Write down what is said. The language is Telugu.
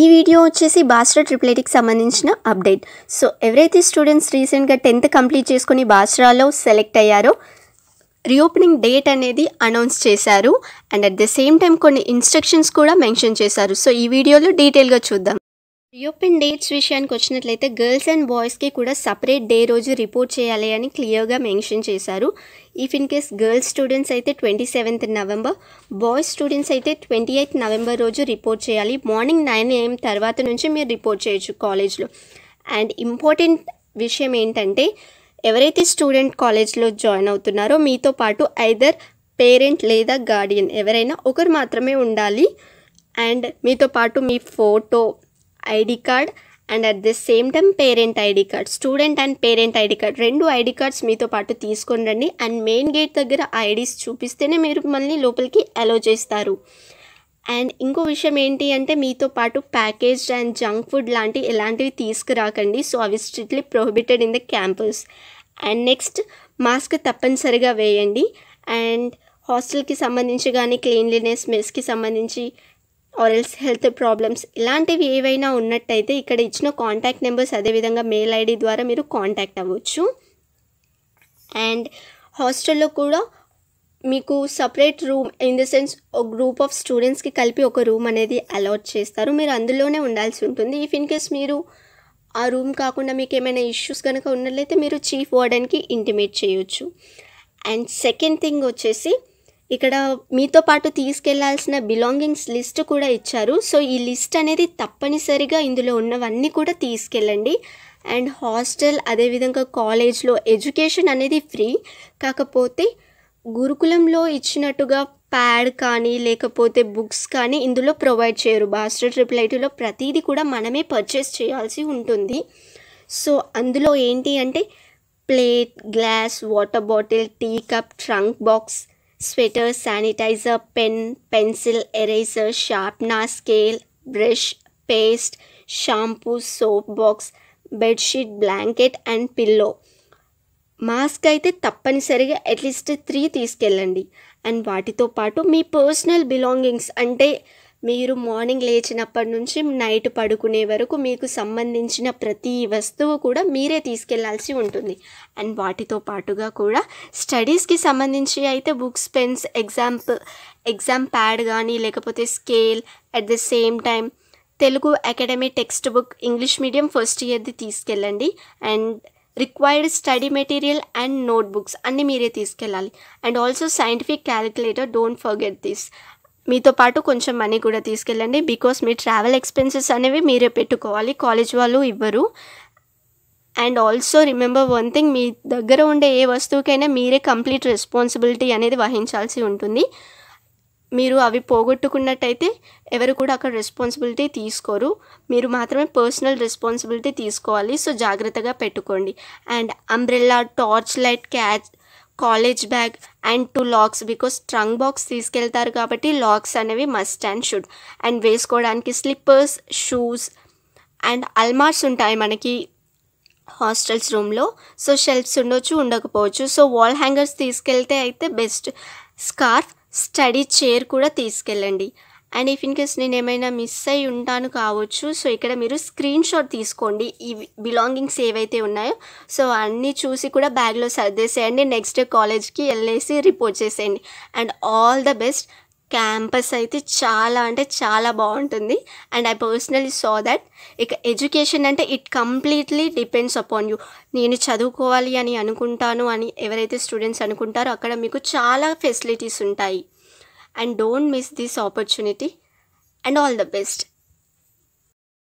ఈ వీడియో వచ్చేసి బాస్రా ట్రిపుల్ సంబంధించిన అప్డేట్ సో ఎవరైతే స్టూడెంట్స్ రీసెంట్గా టెన్త్ కంప్లీట్ చేసుకుని బాస్రాలో సెలెక్ట్ అయ్యారో రీఓపెనింగ్ డేట్ అనేది అనౌన్స్ చేశారు and at the same time కొన్ని ఇన్స్ట్రక్షన్స్ కూడా మెన్షన్ చేశారు సో ఈ వీడియోలో డీటెయిల్గా చూద్దాం రీఓపెన్ డేట్స్ విషయానికి వచ్చినట్లయితే గర్ల్స్ అండ్ బాయ్స్కి కూడా సపరేట్ డే రోజు రిపోర్ట్ చేయాలి అని క్లియర్గా మెన్షన్ చేశారు if in case girls students అయితే twenty seventh November boys students అయితే ట్వంటీ ఎయిత్ నవంబర్ రోజు రిపోర్ట్ చేయాలి మార్నింగ్ నైన్ ఏఎం తర్వాత నుంచి మీరు రిపోర్ట్ చేయొచ్చు కాలేజ్లో అండ్ ఇంపార్టెంట్ విషయం ఏంటంటే ఎవరైతే స్టూడెంట్ కాలేజ్లో జాయిన్ అవుతున్నారో మీతో పాటు ఐదర్ పేరెంట్ లేదా గార్డియన్ ఎవరైనా ఒకరు మాత్రమే ఉండాలి అండ్ మీతో పాటు మీ photo ID card and at the same time parent ID card student and parent ID card రెండు ఐడి కార్డ్స్ మీతో పాటు తీసుకొని రండి అండ్ మెయిన్ గేట్ దగ్గర ఐడీస్ చూపిస్తేనే మీరు మళ్ళీ లోపలికి అలో చేస్తారు అండ్ ఇంకో విషయం ఏంటి అంటే మీతో పాటు ప్యాకేజ్ అండ్ జంక్ ఫుడ్ లాంటి ఇలాంటివి తీసుకురాకండి సో అవి strictly prohibited in the campus and next mask తప్పనిసరిగా వేయండి అండ్ హాస్టల్కి సంబంధించి కానీ క్లీన్లీనెస్ మెస్కి సంబంధించి ఆర్ ఎల్స్ హెల్త్ ప్రాబ్లమ్స్ ఇలాంటివి ఏవైనా ఉన్నట్టయితే ఇక్కడ ఇచ్చిన కాంటాక్ట్ నెంబర్స్ అదేవిధంగా మెయిల్ ఐడి ద్వారా మీరు కాంటాక్ట్ అవ్వచ్చు అండ్ హాస్టల్లో కూడా మీకు separate room in the sense ఒక గ్రూప్ ఆఫ్ స్టూడెంట్స్కి కలిపి ఒక రూమ్ అనేది అలాట్ చేస్తారు మీరు అందులోనే ఉండాల్సి ఉంటుంది ఇఫ్ ఇన్ కేస్ మీరు ఆ రూమ్ కాకుండా మీకు ఏమైనా ఇష్యూస్ కనుక ఉన్నట్లయితే మీరు చీఫ్ వార్డెన్కి ఇంటిమేట్ చేయొచ్చు అండ్ సెకండ్ థింగ్ వచ్చేసి ఇక్కడ మీతో పాటు తీసుకెళ్లాల్సిన బిలాంగింగ్స్ లిస్ట్ కూడా ఇచ్చారు సో ఈ లిస్ట్ అనేది తప్పనిసరిగా ఇందులో ఉన్నవన్నీ కూడా తీసుకెళ్ళండి అండ్ హాస్టల్ అదేవిధంగా కాలేజ్లో ఎడ్యుకేషన్ అనేది ఫ్రీ కాకపోతే గురుకులంలో ఇచ్చినట్టుగా ప్యాడ్ కానీ లేకపోతే బుక్స్ కానీ ఇందులో ప్రొవైడ్ చేయరు బాస్టర్ ట్రిపుల్ ఐటీలో ప్రతిదీ కూడా మనమే పర్చేస్ చేయాల్సి ఉంటుంది సో అందులో ఏంటి అంటే plate glass water bottle tea cup trunk box sweater sanitiser pen pencil eraser sharpener scale brush paste shampoo soap box bedsheet blanket and pillow mask అయితే తప్పనిసరిగా అట్లీస్ట్ త్రీ తీసుకెళ్ళండి అండ్ వాటితో పాటు మీ పర్సనల్ బిలాంగింగ్స్ అంటే మీరు మార్నింగ్ లేచినప్పటి నుంచి నైట్ పడుకునే వరకు మీకు సంబంధించిన ప్రతి వస్తువు కూడా మీరే తీసుకెళ్లాల్సి ఉంటుంది అండ్ వాటితో పాటుగా కూడా స్టడీస్కి సంబంధించి అయితే books pens example exam pad కానీ లేకపోతే scale at the same time Telugu academy text book English medium first ఇయర్ది తీసుకెళ్ళండి and required study material and notebooks అన్నీ మీరే తీసుకెళ్ళాలి and also scientific calculator don't forget this మీతో పాటు కొంచెం మనీ కూడా తీసుకెళ్ళండి బికాస్ మీ ట్రావెల్ ఎక్స్పెన్సెస్ అనేవి మీరే పెట్టుకోవాలి కాలేజ్ వాళ్ళు ఇవ్వరు and also remember one thing మీ దగ్గర ఉండే ఏ వస్తువుకైనా మీరే కంప్లీట్ రెస్పాన్సిబిలిటీ అనేది వహించాల్సి ఉంటుంది మీరు అవి పోగొట్టుకున్నట్టయితే ఎవరు కూడా అక్కడ రెస్పాన్సిబిలిటీ తీసుకోరు మీరు మాత్రమే పర్సనల్ రెస్పాన్సిబిలిటీ తీసుకోవాలి సో జాగ్రత్తగా పెట్టుకోండి అండ్ అంబ్రెల్లా టార్చ్ లైట్ క్యాచ్ college bag and two locks because trunk box తీసుకెళ్తారు కాబట్టి లాక్స్ అనేవి మస్ట్ అండ్ షుడ్ అండ్ వేసుకోవడానికి స్లిప్పర్స్ షూస్ అండ్ అల్మార్స్ ఉంటాయి మనకి హాస్టల్స్ రూమ్లో సో షెల్ఫ్స్ ఉండొచ్చు ఉండకపోవచ్చు సో వాల్ హ్యాంగర్స్ తీసుకెళ్తే అయితే బెస్ట్ స్కార్ఫ్ స్టడీ చైర్ కూడా తీసుకెళ్ళండి అండ్ ఇఫ్ ఇన్ కేస్ నేను ఏమైనా మిస్ అయి ఉంటాను కావచ్చు సో ఇక్కడ మీరు స్క్రీన్ షాట్ తీసుకోండి ఈ బిలాంగింగ్స్ ఏవైతే ఉన్నాయో సో అన్నీ చూసి కూడా బ్యాగ్లో సర్దేసేయండి నెక్స్ట్ డే కాలేజ్కి వెళ్ళేసి రిపోర్ట్ చేసేయండి and all the best campus అయితే చాలా అంటే చాలా బాగుంటుంది and I personally so that ఇక ఎడ్యుకేషన్ అంటే it completely depends upon you నేను చదువుకోవాలి అని అనుకుంటాను అని ఎవరైతే స్టూడెంట్స్ అనుకుంటారో అక్కడ మీకు చాలా ఫెసిలిటీస్ ఉంటాయి and don't miss this opportunity and all the best